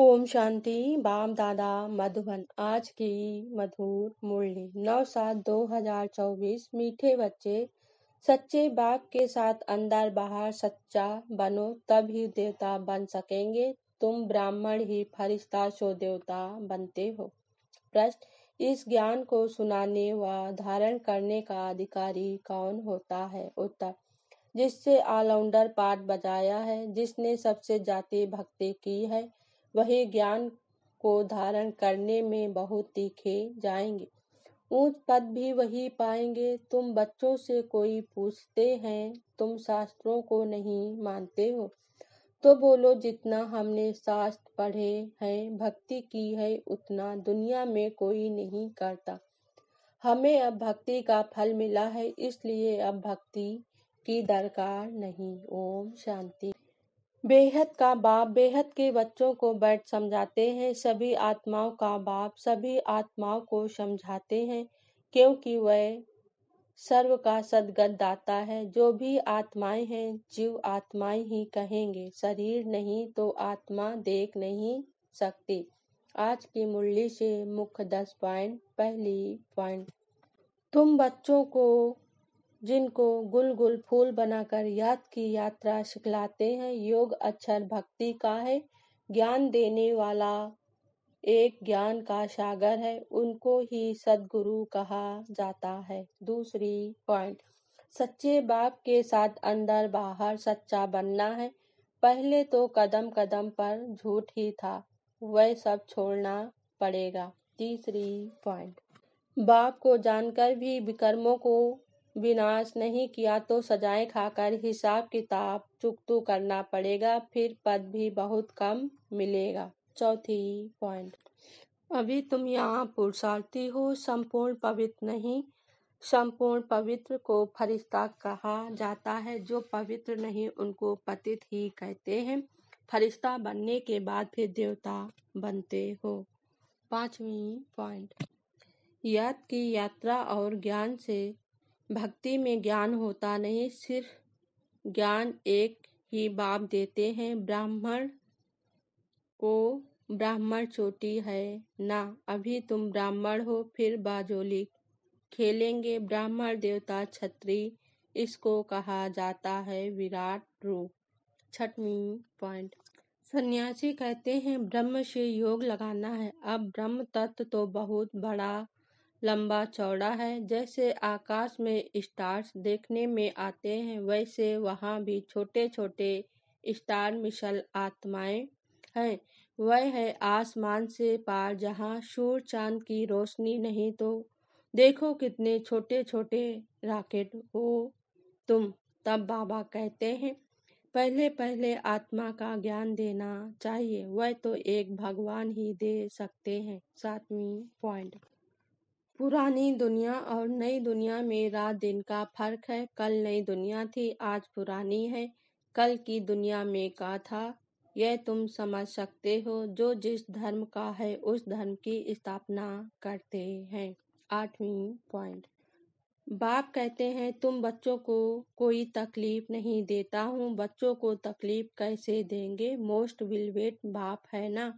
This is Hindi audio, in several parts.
ओम शांति बाम दादा मधुबन आज की मधुर मुरली नौ सात दो हजार चौबीस मीठे बच्चे सच्चे बाप के साथ अंदर बाहर सच्चा बनो तब ही देवता बन सकेंगे तुम ब्राह्मण ही फरिश्ता शो देवता बनते हो प्रश्न इस ज्ञान को सुनाने व धारण करने का अधिकारी कौन होता है उत्तर जिससे ऑलराउंडर पाठ बजाया है जिसने सबसे जाति भक्ति की है वही ज्ञान को धारण करने में बहुत तीखे जाएंगे ऊंच पद भी वही पाएंगे तुम बच्चों से कोई पूछते हैं तुम शास्त्रों को नहीं मानते हो तो बोलो जितना हमने शास्त्र पढ़े हैं भक्ति की है उतना दुनिया में कोई नहीं करता हमें अब भक्ति का फल मिला है इसलिए अब भक्ति की दरकार नहीं ओम शांति बेहद का बाप बेहद के बच्चों को बैठ समझाते हैं सभी आत्माओं का बाप सभी आत्माओं को समझाते हैं क्योंकि वह सर्व का सदगत दाता है जो भी आत्माएं हैं जीव आत्माएं ही कहेंगे शरीर नहीं तो आत्मा देख नहीं सकती आज की मुरली से मुख्य दस पॉइंट पहली पॉइंट तुम बच्चों को जिनको गुल गुल फूल बनाकर याद की यात्रा सिखलाते हैं योग अक्षर भक्ति का है ज्ञान देने वाला एक ज्ञान का सागर है उनको ही सदगुरु कहा जाता है दूसरी पॉइंट सच्चे बाप के साथ अंदर बाहर सच्चा बनना है पहले तो कदम कदम पर झूठ ही था वह सब छोड़ना पड़ेगा तीसरी पॉइंट बाप को जानकर भी विकर्मों को विनाश नहीं किया तो सजाएं खाकर हिसाब किताब चुकतू करना पड़ेगा फिर पद भी बहुत कम मिलेगा चौथी पॉइंट अभी तुम यहाँ पुरुषार्थी हो संपूर्ण पवित्र नहीं संपूर्ण पवित्र को फरिश्ता कहा जाता है जो पवित्र नहीं उनको पतित ही कहते हैं फरिश्ता बनने के बाद फिर देवता बनते हो पांचवी पॉइंट याद की यात्रा और ज्ञान से भक्ति में ज्ञान होता नहीं सिर्फ ज्ञान एक ही बाप देते हैं ब्राह्मण को ब्राह्मण चोटी है ना अभी तुम ब्राह्मण हो फिर बाजोली खेलेंगे ब्राह्मण देवता छत्री इसको कहा जाता है विराट रूप छठवी पॉइंट सन्यासी कहते हैं ब्रह्म से योग लगाना है अब ब्रह्म तत्व तो बहुत बड़ा लंबा चौड़ा है जैसे आकाश में स्टार्स देखने में आते हैं वैसे वहाँ भी छोटे छोटे स्टार मिशल आत्माएं हैं वह है आसमान से पार जहाँ सूर्य चांद की रोशनी नहीं तो देखो कितने छोटे छोटे राकेट हो तुम तब बाबा कहते हैं पहले पहले आत्मा का ज्ञान देना चाहिए वह तो एक भगवान ही दे सकते हैं सातवीं पॉइंट पुरानी दुनिया और नई दुनिया में रात दिन का फर्क है कल नई दुनिया थी आज पुरानी है कल की दुनिया में का था यह तुम समझ सकते हो जो जिस धर्म का है उस धर्म की स्थापना करते हैं आठवीं पॉइंट बाप कहते हैं तुम बच्चों को कोई तकलीफ नहीं देता हूँ बच्चों को तकलीफ कैसे देंगे मोस्ट विलवेट बाप है ना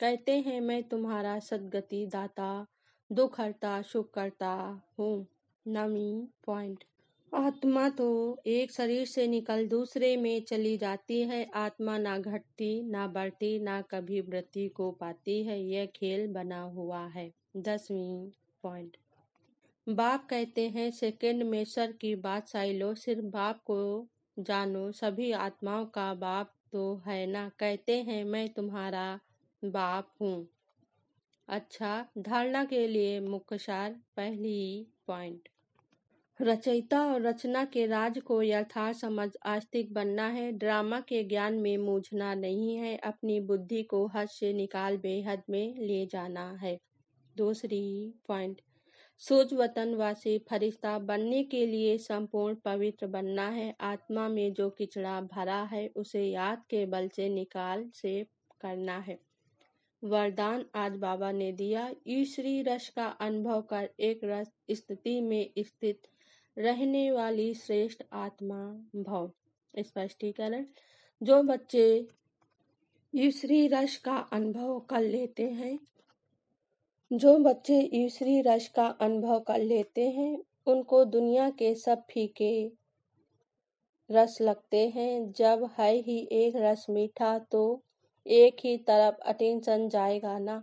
कहते हैं मैं तुम्हारा सदगति दाता सुख करता हूँ नवी पॉइंट आत्मा तो एक शरीर से निकल दूसरे में चली जाती है आत्मा ना घटती ना बढ़ती ना कभी वृत्ति को पाती है यह खेल बना हुआ है दसवीं पॉइंट बाप कहते हैं सेकंड में सर की बात साइलो सिर्फ बाप को जानो सभी आत्माओं का बाप तो है ना कहते हैं मैं तुम्हारा बाप हूँ अच्छा धारणा के लिए मुख्यसार पहली पॉइंट रचयिता और रचना के राज को यथार्थ समझ आस्तिक बनना है ड्रामा के ज्ञान में मूझना नहीं है अपनी बुद्धि को हद से निकाल बेहद में ले जाना है दूसरी पॉइंट सोच वतन वासी फरिश्ता बनने के लिए संपूर्ण पवित्र बनना है आत्मा में जो किचड़ा भरा है उसे याद के बल से निकाल से करना है वरदान आज बाबा ने दिया ईश्वरी रस का अनुभव कर एक रस स्थिति में स्थित रहने वाली श्रेष्ठ आत्मा भव स्पष्टीकरण जो बच्चे ईश्वरी रस का अनुभव कर लेते हैं जो बच्चे ईश्वरी रस का अनुभव कर लेते हैं उनको दुनिया के सब फीके रस लगते हैं जब है ही एक रस मीठा तो एक ही तरफ अटेंशन जाएगा ना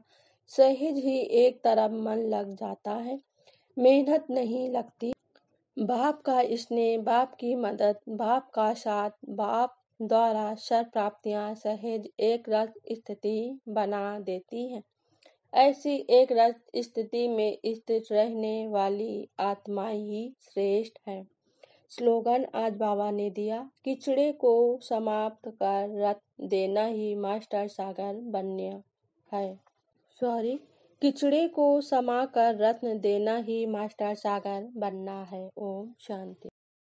सहज ही एक तरफ मन लग जाता है मेहनत नहीं लगती बाप का स्नेह बाप की मदद बाप का साथ बाप द्वारा सर प्राप्तियां सहज एक रस स्थिति बना देती हैं ऐसी एक रस स्थिति में स्थित रहने वाली आत्मा ही श्रेष्ठ है स्लोगन आज बाबा ने दिया किचड़े को समाप्त कर रथ देना ही मास्टर सागर बनने है सॉरी किचड़े को समा कर रत्न देना ही मास्टर सागर बनना है ओम शांति